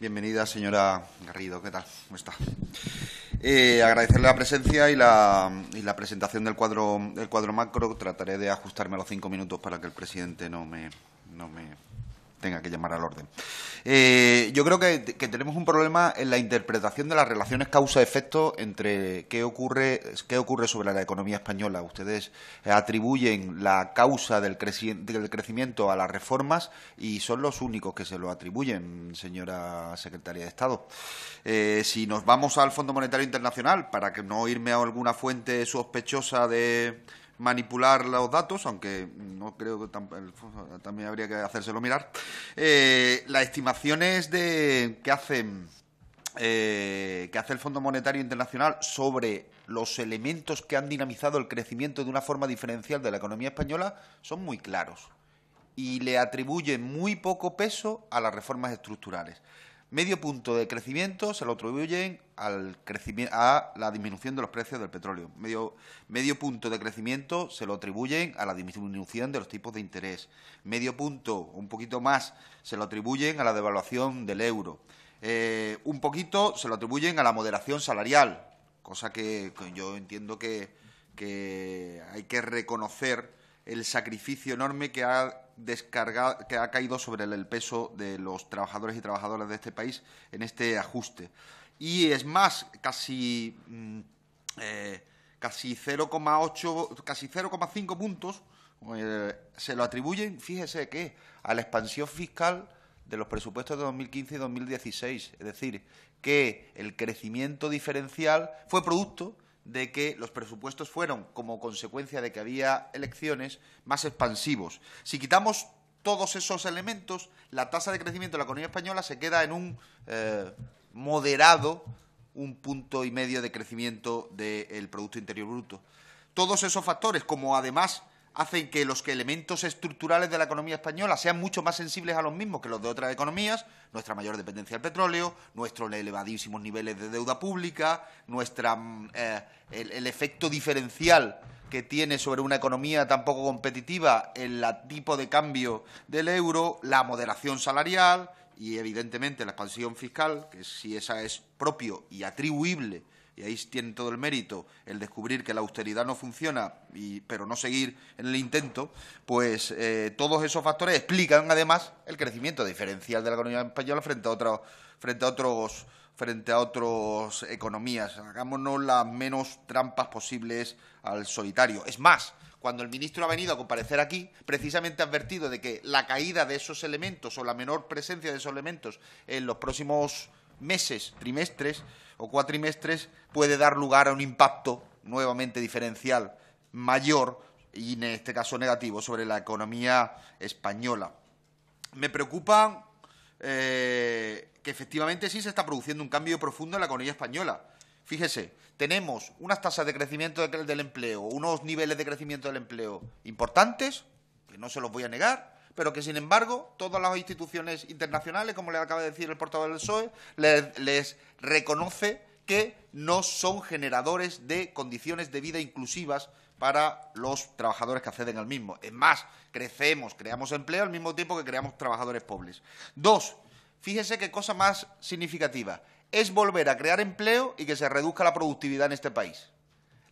Bienvenida, señora Garrido. ¿Qué tal? ¿Cómo está? Eh, agradecerle la presencia y la, presentación del cuadro, del cuadro macro. Trataré de ajustarme a los cinco minutos para que el presidente no me, no me tenga que llamar al orden. Eh, yo creo que, tenemos un problema en la interpretación de las relaciones causa-efecto entre qué ocurre, qué ocurre sobre la economía española. Ustedes eh, atribuyen la causa del, del crecimiento a las reformas y son los únicos que se lo atribuyen, señora secretaria de Estado. Eh, si nos vamos al Fondo Monetario Internacional, para que no irme a alguna fuente sospechosa de manipular los datos, aunque no creo que también habría que hacérselo mirar. Eh, las estimaciones de que hacen eh, que hace el Fondo Monetario Internacional sobre los elementos que han dinamizado el crecimiento de una forma diferencial de la economía española son muy claros y le atribuyen muy poco peso a las reformas estructurales. Medio punto de crecimiento se lo atribuyen al crecimiento, a la disminución de los precios del petróleo. Medio, medio punto de crecimiento se lo atribuyen a la disminución de los tipos de interés. Medio punto, un poquito más, se lo atribuyen a la devaluación del euro. Eh, un poquito se lo atribuyen a la moderación salarial, cosa que, yo entiendo que, que hay que reconocer el sacrificio enorme que ha descargado, que ha caído sobre el peso de los trabajadores y trabajadoras de este país en este ajuste. Y es más, casi, mm, eh, casi 0,8, casi 0,5 puntos eh, se lo atribuyen, fíjese que, a la expansión fiscal de los presupuestos de 2015 y 2016. Es decir, que el crecimiento diferencial fue producto de que los presupuestos fueron, como consecuencia de que había elecciones, más expansivos. Si quitamos todos esos elementos, la tasa de crecimiento de la economía española se queda en un eh, moderado un punto y medio de crecimiento del Producto Interior Bruto. Todos esos factores, como además hacen que los elementos estructurales de la economía española sean mucho más sensibles a los mismos que los de otras economías, nuestra mayor dependencia del petróleo, nuestros elevadísimos niveles de deuda pública, nuestra, mm, eh, el, el, efecto diferencial que tiene sobre una economía tan poco competitiva el tipo de cambio del euro, la moderación salarial y, evidentemente, la expansión fiscal, que si esa es propio y atribuible y ahí tiene todo el mérito el descubrir que la austeridad no funciona, pero no seguir en el intento, pues eh, todos esos factores explican además el crecimiento diferencial de la economía española frente a otros frente a otros frente a otras economías. Hagámonos las menos trampas posibles al solitario. Es más, cuando el ministro ha venido a comparecer aquí, precisamente ha advertido de que la caída de esos elementos o la menor presencia de esos elementos en los próximos meses, trimestres o cuatrimestres puede dar lugar a un impacto nuevamente diferencial mayor y en este caso negativo sobre la economía española. Me preocupa eh, que efectivamente sí se está produciendo un cambio profundo en la economía española. Fíjese, tenemos unas tasas de crecimiento del empleo, unos niveles de crecimiento del empleo importantes, que no se los voy a negar, pero que sin embargo todas las instituciones internacionales, como le acaba de decir el portavoz del SOE, les, reconoce que no son generadores de condiciones de vida inclusivas para los trabajadores que acceden al mismo. Es más, crecemos, creamos empleo al mismo tiempo que creamos trabajadores pobres. Dos, fíjese qué cosa más significativa. Es volver a crear empleo y que se reduzca la productividad en este país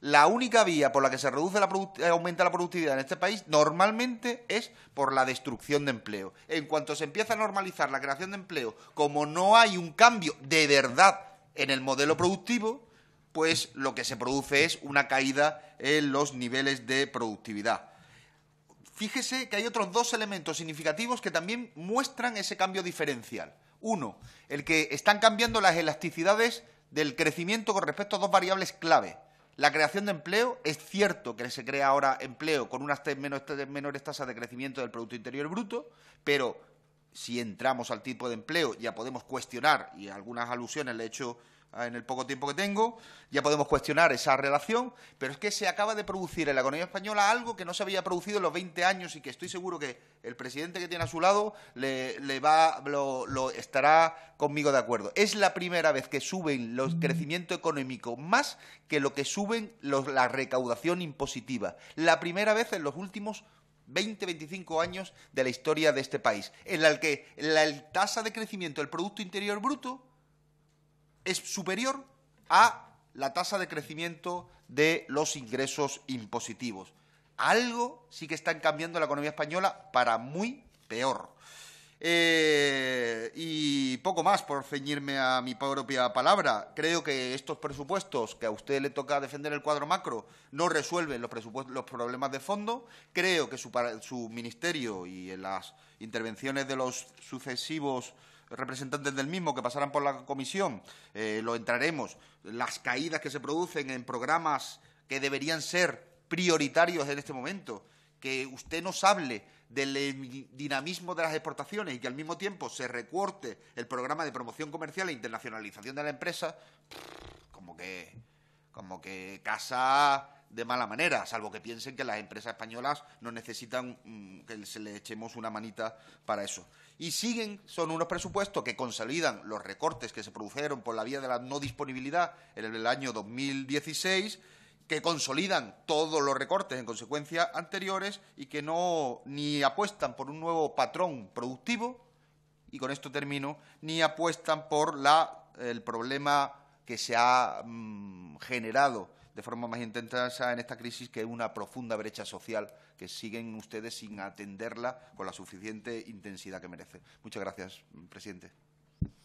la única vía por la que se reduce la eh, aumenta la productividad en este país normalmente es por la destrucción de empleo. En cuanto se empieza a normalizar la creación de empleo, como no hay un cambio de verdad en el modelo productivo, pues lo que se produce es una caída en los niveles de productividad. Fíjese que hay otros dos elementos significativos que también muestran ese cambio diferencial. Uno, el que están cambiando las elasticidades del crecimiento con respecto a dos variables clave la creación de empleo, es cierto que se crea ahora empleo con unas menores tasas de crecimiento del Producto Interior Bruto, pero si entramos al tipo de empleo ya podemos cuestionar, y algunas alusiones le he hecho Ah, en el poco tiempo que tengo, ya podemos cuestionar esa relación, pero es que se acaba de producir en la economía española algo que no se había producido en los 20 años y que estoy seguro que el presidente que tiene a su lado le, va, lo, estará conmigo de acuerdo. Es la primera vez que suben los mm. crecimiento económico más que lo que suben la recaudación impositiva. La primera vez en los últimos 20, 25 años de la historia de este país, en la que la tasa de crecimiento del Producto Interior Bruto es superior a la tasa de crecimiento de los ingresos impositivos. Algo sí que está cambiando la economía española para muy peor. Eh, y poco más por ceñirme a mi propia palabra. Creo que estos presupuestos que a usted le toca defender el cuadro macro no resuelven los, problemas de fondo. Creo que su, su ministerio y las intervenciones de los sucesivos representantes del mismo que pasarán por la comisión, eh, lo entraremos, las caídas que se producen en programas que deberían ser prioritarios en este momento, que usted nos hable del dinamismo de las exportaciones y que al mismo tiempo se recorte el programa de promoción comercial e internacionalización de la empresa, como que, como que casa de mala manera, salvo que piensen que las empresas españolas ...no necesitan mm, que se les echemos una manita para eso. Y siguen, son unos presupuestos que consolidan los recortes que se produjeron por la vía de la no disponibilidad en el año 2016 que consolidan todos los recortes en consecuencia anteriores y que no ni apuestan por un nuevo patrón productivo y con esto termino ni apuestan por la el problema que se ha mm, generado de forma más intensa en esta crisis, que es una profunda brecha social que siguen ustedes sin atenderla con la suficiente intensidad que merece. Muchas gracias, presidente.